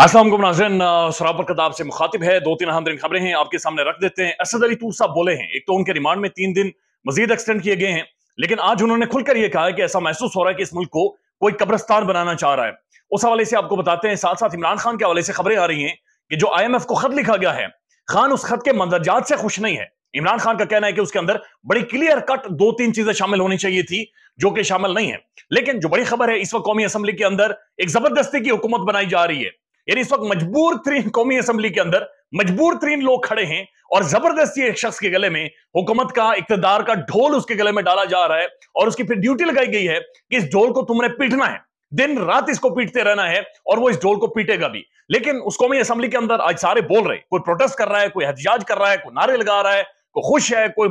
असलम नाजरन सराबर कदाब से मुखातिब है दो तीन अहम खबरें हैं आपके सामने रख देते हैं असद अली तूर साहब बोले हैं एक तो उनके रिमांड में तीन दिन मजीद एक्सटेंड किए गए हैं लेकिन आज उन्होंने खुलकर यह कहा कि ऐसा महसूस हो रहा है कि इस मुल्क को कोई कब्रस्तान बनाना चाह रहा है उस हवाले से आपको बताते हैं साथ साथ इमरान खान के हवाले से खबरें आ रही हैं कि जो आई को खत लिखा गया है खान उस खत के मंदरजात से खुश नहीं है इमरान खान का कहना है कि उसके अंदर बड़ी क्लियर कट दो तीन चीजें शामिल होनी चाहिए थी जो कि शामिल नहीं है लेकिन जो बड़ी खबर है इस वक्त कौमी असम्बली के अंदर एक जबरदस्ती की हुकूमत बनाई जा रही है यानी इस वक्त मजबूर तरीन कौमी असम्बली के अंदर मजबूर तरीन लोग खड़े हैं और जबरदस्ती एक शख्स के गले में हुकूमत का इकतदार का ढोल उसके गले में डाला जा रहा है और उसकी फिर ड्यूटी लगाई गई है कि इस ढोल को तुमने पीटना है दिन रात इसको पीटते रहना है और वो इस ढोल को पीटेगा भी लेकिन उस कौमी असम्बली के अंदर आज सारे बोल रहे कोई प्रोटेस्ट कर रहा है कोई एहतजाज कर रहा है कोई नारे लगा रहा है कोई खुश है कोई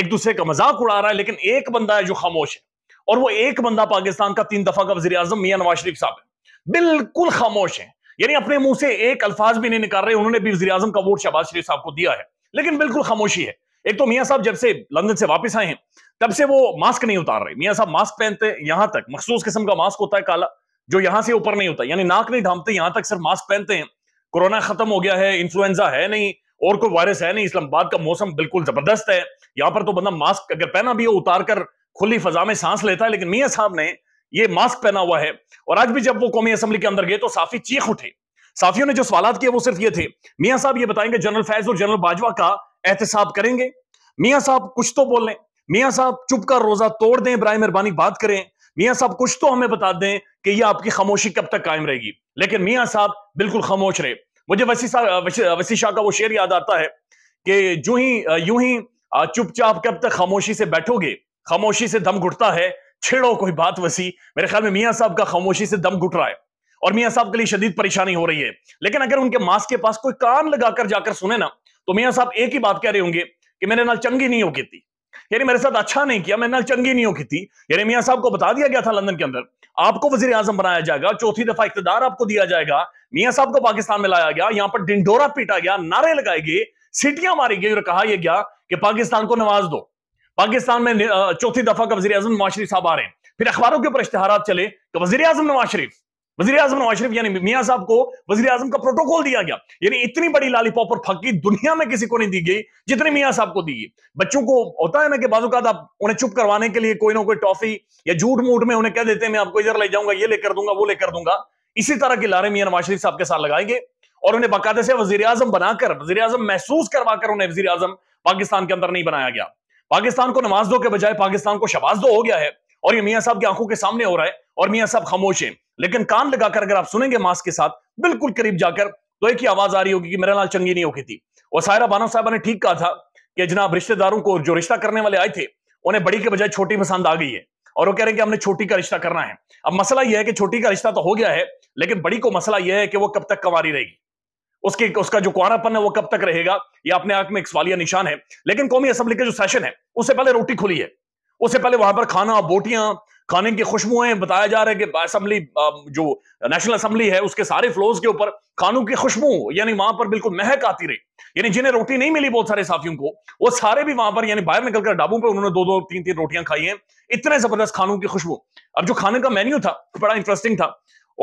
एक दूसरे का मजाक उड़ा रहा है लेकिन एक बंदा है जो खामोश है और वो एक बंदा पाकिस्तान का तीन दफा का वजी आजम मियाँ नवाज शरीफ साहब है बिल्कुल खामोश है यानी अपने मुंह से एक अल्फाज भी नहीं निकाल रहे उन्होंने भी वजी का वोट शहबाज शरीफ साहब को दिया है लेकिन बिल्कुल खामोशी है एक तो मियाँ साहब जब से लंदन से वापस आए हैं तब से वो मास्क नहीं उतार रहे मियाँ साहब मास्क पहनते हैं यहां तक मखसूस किस्म का मास्क होता है काला जो यहां से ऊपर नहीं होता यानी नाक नहीं ढांपते यहां तक सिर्फ मास्क पहनते हैं कोरोना खत्म हो गया है इन्फ्लुएंजा है नहीं और कोई वायरस है नहीं इस्लामाबाद का मौसम बिल्कुल जबरदस्त है यहाँ पर तो बंदा मास्क अगर पहना भी हो उतार कर खुली फजा में सांस लेता है लेकिन मियाँ साहब ने ये मास्क पहना हुआ है और आज भी जब वो कौमी असेंबली के अंदर गए तो साफी चीख उठे साफियों ने जो सवाल किए वो सिर्फ ये थे मियाँ साहब ये बताएंगे जनरल फैज और जनरल बाजवा का एहतसाब करेंगे मियाँ साहब कुछ तो बोल लें मियाँ साहब चुप कर रोजा तोड़ दें इब्राहिम मेहरबानी बात करें मियाँ साहब कुछ तो हमें बता दें कि यह आपकी खामोशी कब तक कायम रहेगी लेकिन मियाँ साहब बिल्कुल खामोश रहे मुझे वसी वसी शाह का वो शेर याद आता है कि जू ही यूं ही चुपचाप कब तक खामोशी से बैठोगे खामोशी से दम घुटता है छेड़ो कोई बात वसी मेरे ख्याल में मियाँ साहब का खामोशी से दम घुट रहा है और मियाँ साहब के लिए शदीद परेशानी हो रही है लेकिन अगर उनके मास्क के पास कोई कान लगाकर जाकर सुने ना तो मियाँ साहब एक ही बात कह रहे होंगे कि मेरे नाल चंगी नहीं हो की थी यानी मेरे साथ अच्छा नहीं किया मेरे नाल चंगी नहीं हो की थी यानी मियाँ साहब को बता दिया गया था लंदन के अंदर आपको वजीर आजम बनाया जाएगा चौथी दफा इकतदार आपको दिया जाएगा मियाँ साहब को पाकिस्तान में लाया गया यहाँ पर डिंडोरा पीटा गया नारे लगाए गए सीटियां मारी गई और कहा यह गया कि पाकिस्तान को नवाज दो पाकिस्तान में चौथी दफा का वजी अजम नवाज शरीफ साहब आ रहे हैं फिर अखबारों के ऊपर इश्तहार चले तो वजी अजम नवाज शरीफ वजी अजम नवाज शरीफ यानी मियाँ साहब को वजी अजम का प्रोटोकॉल दिया गया यानी इतनी बड़ी पॉप और फकी दुनिया में किसी को नहीं दी गई जितनी मियाँ साहब को दी गई बच्चों को होता है ना कि बाजूकात आप उन्हें चुप करवाने के लिए कोई ना कोई टॉफी या झूठ मूठ में उन्हें कह देते हैं मैं आपको इधर ले जाऊंगा ये लेकर दूंगा वो लेकर दूंगा इसी तरह की लारे मियाँ नवाज शरीफ साहब के साथ लगाएंगे और उन्हें बाकायदे से वजी अजम बनाकर वजी अजम महसूस करवाकर उन्हें वजी अजम पाकिस्तान के अंदर नहीं बनाया गया पाकिस्तान को नमाज दो के बजाय पाकिस्तान को शबाज दो हो गया है और ये मियाँ साहब की आंखों के सामने हो रहा है और मियाँ साहब खामोश हैं लेकिन कान लगाकर अगर आप सुनेंगे मास्क के साथ बिल्कुल करीब जाकर तो एक ही आवाज आ रही होगी कि मेरे लाल चंगी नहीं होगी थी और सायरा बानो साहबा ने ठीक कहा था कि जनाब रिश्तेदारों को जो रिश्ता करने वाले आए थे उन्हें बड़ी के बजाय छोटी पसंद आ गई है और वो कह रहे हैं कि हमने छोटी का रिश्ता करना है अब मसला यह है कि छोटी का रिश्ता तो हो गया है लेकिन बड़ी को मसला यह है कि वो कब तक कंवारी रहेगी उसकी उसका जो कुआरापन है वो कब तक रहेगा ये अपने आप में एक सवालिया निशान है लेकिन कौमी असम्बली का जो सेशन है उससे पहले रोटी खुली है उससे पहले वहां पर खाना बोटियां खाने की खुशबुएं बताया जा रहा है कि असम्बली जो नेशनल असम्बली है उसके सारे फ्लोर्स के ऊपर खानों की खुशबू यानी वहां पर बिल्कुल महक आती रही यानी जिन्हें रोटी नहीं मिली बहुत सारे साथियों को वो सारे भी वहां पर यानी बाहर निकलकर डाबू पर उन्होंने दो दो तीन तीन रोटियां खाई हैं इतने जबरदस्त खानों की खुशबू अब जो खाने का मेन्यू था बड़ा इंटरेस्टिंग था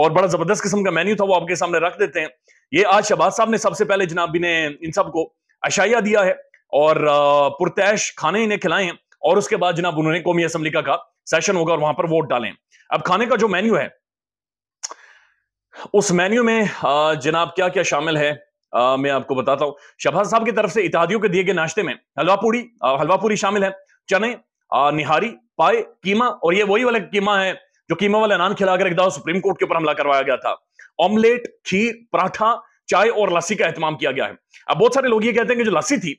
और बड़ा जबरदस्त किस्म का मेन्यू था वो आपके सामने रख देते हैं ये आज शहबाज साहब ने सबसे पहले जनाब ने इन सबको अशाया दिया है और पुरतैश खाने इन्हें खिलाए हैं और उसके बाद जनाब उन्होंने कौमी असम्बली का, का सेशन होगा और वहां पर वोट डालें अब खाने का जो मेन्यू है उस मेन्यू में जनाब क्या क्या शामिल है आ, मैं आपको बताता हूं शहबाज साहब की तरफ से इतिहादियों के दिए गए नाश्ते में हलवा पूरी हलवा पूरी शामिल है चने निहारी पाए कीमा और ये वही वाला कीमा है जो कीमा वाले नान खिलाकर एक दावा सुप्रीम कोर्ट के ऊपर हमला करवाया गया था ऑमलेट खीर पराठा चाय और लस्सी का एहतमाम किया गया है अब बहुत सारे लोग ये कहते हैं कि जो लस्सी थी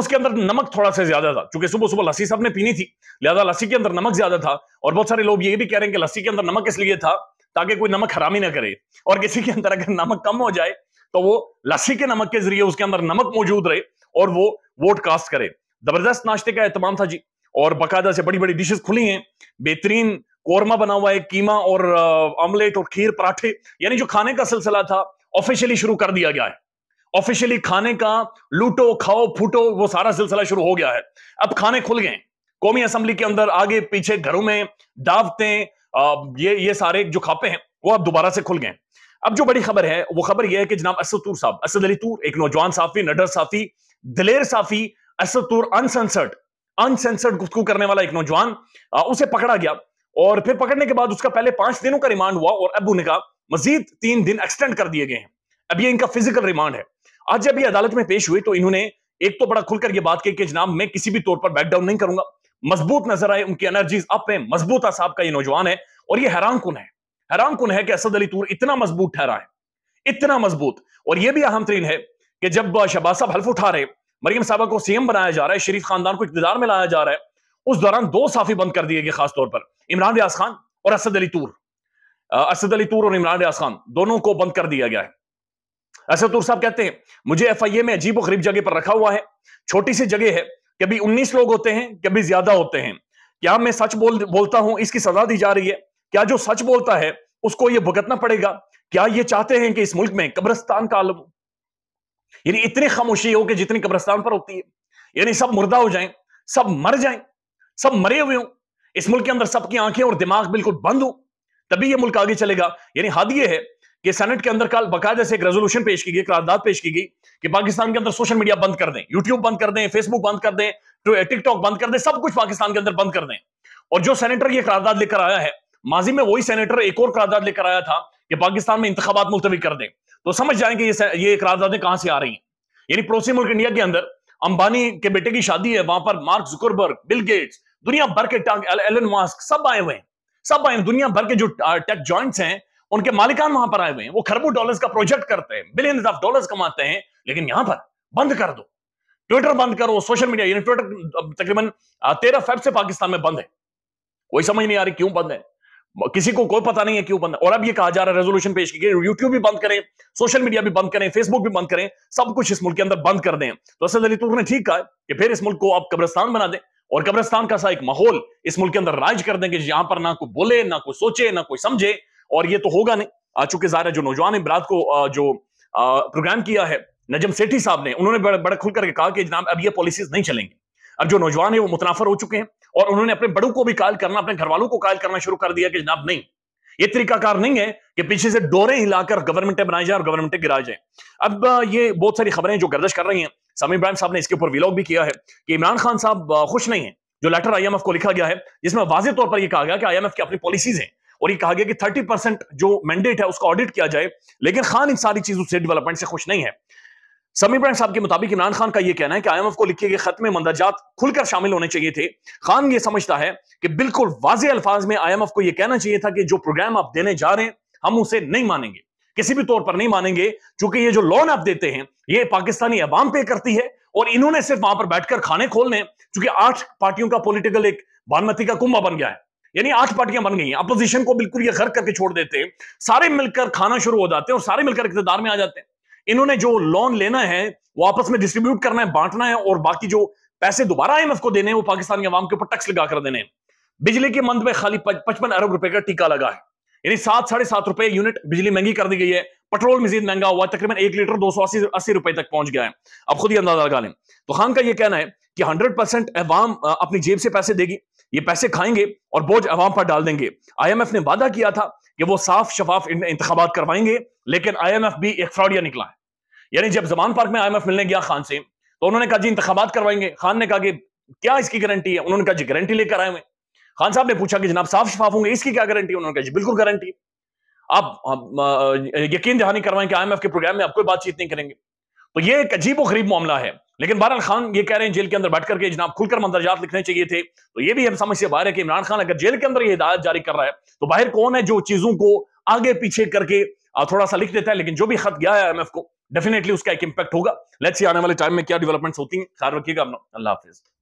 उसके अंदर नमक थोड़ा सा ज्यादा था क्योंकि सुबह सुबह लस्सी सबने पीनी थी लिहाजा लस्सी के अंदर नमक ज्यादा था और बहुत सारे लोग ये भी कह रहे हैं कि लस्सी के अंदर नमक इसलिए था ताकि कोई नमक हरामी ना करे और किसी के अंदर अगर नमक कम हो जाए तो वो लस्सी के नमक के जरिए उसके अंदर नमक मौजूद रहे और वो वोट कास्ट करे जबरदस्त नाश्ते का एहतमाम था जी और बाकायदा से बड़ी बड़ी डिशेस खुली हैं बेहतरीन कोरमा बना हुआ है कीमा और ऑमलेट और खीर पराठे यानी जो खाने का सिलसिला था ऑफिशियली शुरू कर दिया गया है ऑफिशियली खाने का लूटो खाओ फूटो वो सारा सिलसिला शुरू हो गया है अब खाने खुल गए कौमी असेंबली के अंदर आगे पीछे घरों में दावतें ये ये सारे जो खापे हैं वो अब दोबारा से खुल गए अब जो बड़ी खबर है वो खबर यह है कि जनाब असदूर साहब असद अली तूर एक नौजवान साफी नडर साफी दिलेर साफी असदूर अनसेंसर्ड अनसेंसर्ड गुफ्तु करने वाला एक नौजवान उसे पकड़ा गया और फिर पकड़ने के बाद उसका पहले पांच दिनों का रिमांड हुआ और अब उनका मजीद तीन दिन एक्सटेंड कर दिए गए हैं अब ये इनका फिजिकल रिमांड है आज जब ये अदालत में पेश हुए तो इन्होंने एक तो बड़ा खुलकर ये बात कही कि जनाब मैं किसी भी तौर पर बैकडाउन नहीं करूंगा मजबूत नजर आए उनकी एनर्जीज अप है मजबूत साहब का ये नौजवान है और ये हैरान कन है हैरान कन है कि असद अली तूर इतना मजबूत ठहरा है इतना मजबूत और यह भी अहम तरीन है कि जब शहबाज साहब हल्फ उठा रहे मरीम साहबा को सीएम बनाया जा रहा है शरीफ खानदान को इकतदार में लाया जा रहा है उस दौरान दो साफी बंद कर दिए गए खासतौर पर इमरान रियाज खान और असद अली तूर असद अली तूर और इमरान रियाज खान दोनों को बंद कर दिया गया है असद तूर साहब कहते हैं मुझे एफ आई ए में अजीब वरीब जगह पर रखा हुआ है छोटी सी जगह है कभी उन्नीस लोग होते हैं कभी ज्यादा होते हैं क्या मैं सच बोल बोलता हूं इसकी सजा दी जा रही है क्या जो सच बोलता है उसको यह भुगतना पड़ेगा क्या ये चाहते हैं कि इस मुल्क में कब्रस्तान का आलम यानी इतनी खामोशी हो कि जितनी कब्रस्तान पर होती है यानी सब मुर्दा हो जाए सब मर जाए सब मरे हुए हों इस मुल्क के अंदर सबकी आंखें और दिमाग बिल्कुल बंद हो तभी यह मुल्क आगे चलेगा यानी हद यह है कि सेनेट के अंदर कल बकायदा से एक रेजोल्यूशन पेश की गई करारदाद पेश की गई कि पाकिस्तान के अंदर सोशल मीडिया बंद कर दें यूट्यूब बंद कर दें फेसबुक बंद कर दें टिकटॉक बंद कर दें सब कुछ पाकिस्तान के अंदर बंद कर दें और जो सेनेटर यह करारदाद लेकर आया है माजी में वही सेनेटर एक और करारदाद लेकर आया था कि पाकिस्तान में इंतबात मुलतवी कर दें तो समझ जाएंगे ये ये करारदादें कहां से आ रही हैं यानी पड़ोसी मुल्क इंडिया के अंदर अंबानी के बेटे की शादी है वहां पर मार्क जुकरबर्ग बिल गेट्स दुनिया भर के एलन मास्क सब आए हुए हैं सब आए दुनिया भर के जो टेक जॉइंट्स हैं उनके मालिकान वहां पर आए हुए हैं वो खरबों डॉलर्स का प्रोजेक्ट करते हैं बिलियन ऑफ डॉलर्स कमाते हैं लेकिन यहां पर बंद कर दो ट्विटर बंद करो सोशल मीडिया यानी ट्विटर तकरीबन तेरह फेब से पाकिस्तान में बंद है कोई समझ नहीं आ रही क्यों बंद है किसी को कोई पता नहीं है क्यों बंद है और अब ये कहा जा रहा है रेजोल्यूशन पेश की यूट्यूब भी बंद करें सोशल मीडिया भी बंद करें फेसबुक भी बंद करें सब कुछ इस मुल्क के अंदर बंद कर दें तो असल अली तुर्क ने ठीक कहा कि फिर इस मुल्क को आप कब्रस्तान बना दें और कब्रिस्तान का सा एक माहौल इस मुल्क के अंदर राज कर देंगे यहां पर ना कोई बोले ना कोई सोचे ना कोई समझे और ये तो होगा नहीं चूंकि ज़ाहिर जो नौजवान इमरात को जो प्रोग्राम किया है नजम सेठी साहब ने उन्होंने बड़े बड़े खुल करके कहा कि जनाब अब ये पॉलिसीज नहीं चलेंगी अब जो नौजवान है वो मुतनाफर हो चुके हैं और उन्होंने अपने बड़ों को भी कायल करना अपने घर वालों को कायल करना शुरू कर दिया कि जनाब नहीं ये तरीकाकार नहीं है कि पीछे से डोरे हिलाकर गवर्नमेंटें बनाई जाए और गवर्नमेंटें गिराई जाए अब ये बहुत सारी खबरें जो गर्दश कर रही हैं समी इब्राहिम साहब ने इसके ऊपर विलोक भी किया है कि इमरान खान साहब खुश नहीं है जो लेटर आई को लिखा गया है जिसमें वाजे तौर पर यह कहा गया कि आई की अपनी पॉलिसीज हैं और ये कहा गया कि 30 परसेंट जो मैंडेट है उसका ऑडिट किया जाए लेकिन खान इन सारी चीजों से डेवलपमेंट से खुश नहीं है समीर ब्रांड साहब के मुताबिक इमरान खान का ये कहना है कि आईएमएफ को लिखे गए खत में मंदरजात खुलकर शामिल होने चाहिए थे खान ये समझता है कि बिल्कुल वाजे अल्फाज में आईएमएफ को यह कहना चाहिए था कि जो प्रोग्राम आप देने जा रहे हैं हम उसे नहीं मानेंगे किसी भी तौर पर नहीं मानेंगे क्योंकि ये जो लोन आप देते हैं ये पाकिस्तानी अवाम पे करती है और इन्होंने सिर्फ वहां पर बैठकर खाने खोलने क्योंकि आठ पार्टियों का पॉलिटिकल एक बानमती का कुंभा बन गया है यानी आठ पार्टियां बन गई हैं अपोजिशन को बिल्कुल ये घर करके छोड़ देते हैं सारे मिलकर खाना शुरू हो जाते हैं और सारे मिलकर इकतेदार में आ जाते हैं इन्होंने जो लोन लेना है वो आपस में डिस्ट्रीब्यूट करना है बांटना है और बाकी जो पैसे दोबारा आई को देने हैं वो पाकिस्तान के अवाम के ऊपर टैक्स लगा कर देने हैं बिजली के मंद में खाली पचपन अरब रुपए का टीका लगा है यानी सात साढ़े सात रुपए यूनिट बिजली महंगी कर दी गई है पेट्रोल मजीद महंगा हुआ तकरीबन एक लीटर दो सौ अस्सी अस्सी रुपए तक पहुंच गया है अब खुद ही अंदाजा लगा लें तो खान का यह कहना है कि हंड्रेड परसेंट अवाम अपनी जेब से पैसे देगी ये पैसे खाएंगे और बोझ अवाम पर डाल देंगे आईएमएफ ने वादा किया था कि वो साफ शफाफ इंतबात करवाएंगे लेकिन आईएमएफ भी एक फ्रॉडिया निकला है यानी जब जमान पार्क में आईएमएफ मिलने गया खान से तो उन्होंने कहा जी इंतबात करवाएंगे खान ने कहा कि क्या इसकी गारंटी है उन्होंने कहा जी गारंटी लेकर आए हुए खान साहब ने पूछा कि जनाब साफ शफाफ होंगे इसकी क्या गारंटी उन्होंने कहा बिल्कुल गारंटी आप, यकीन दहानी करवाएं कि आईएमएफ के प्रोग्राम में आप कोई बातचीत नहीं करेंगे तो ये एक अजीब वरीब मामला है लेकिन बहरहाल खान ये कह रहे हैं जेल के अंदर बैठ करके जनाब खुलकर मंदरजात लिखने चाहिए थे तो ये भी हम समझ से बाहर है कि इमरान खान अगर जेल के अंदर ये हिदायत जारी कर रहा है तो बाहर कौन है जो चीजों को आगे पीछे करके थोड़ा सा लिख देता है लेकिन जो भी खत गया है एमएफ को डेफिनेटली उसका एक इम्पैक्ट होगा लेट्स सी आने वाले टाइम में क्या डेवलपमेंट्स होती हैं ख्याल रखिएगा अपना अल्लाह हाफिज़